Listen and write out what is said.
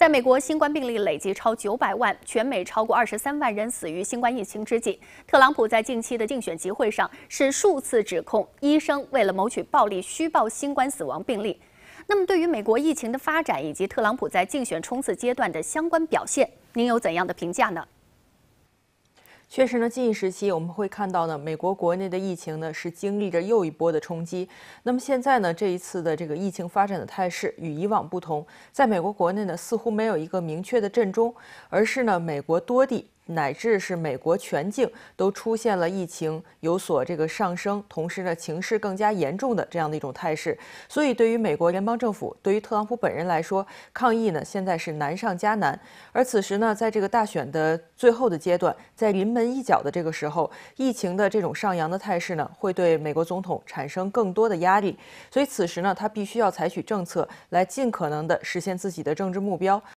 在美国新冠病例累计超九百万，全美超过二十三万人死于新冠疫情之际，特朗普在近期的竞选集会上是数次指控医生为了谋取暴利虚报新冠死亡病例。那么，对于美国疫情的发展以及特朗普在竞选冲刺阶段的相关表现，您有怎样的评价呢？确实呢，近一时期我们会看到呢，美国国内的疫情呢是经历着又一波的冲击。那么现在呢，这一次的这个疫情发展的态势与以往不同，在美国国内呢似乎没有一个明确的震中，而是呢美国多地。乃至是美国全境都出现了疫情有所这个上升，同时呢情势更加严重的这样的一种态势。所以对于美国联邦政府，对于特朗普本人来说，抗疫呢现在是难上加难。而此时呢，在这个大选的最后的阶段，在临门一脚的这个时候，疫情的这种上扬的态势呢，会对美国总统产生更多的压力。所以此时呢，他必须要采取政策来尽可能的实现自己的政治目标。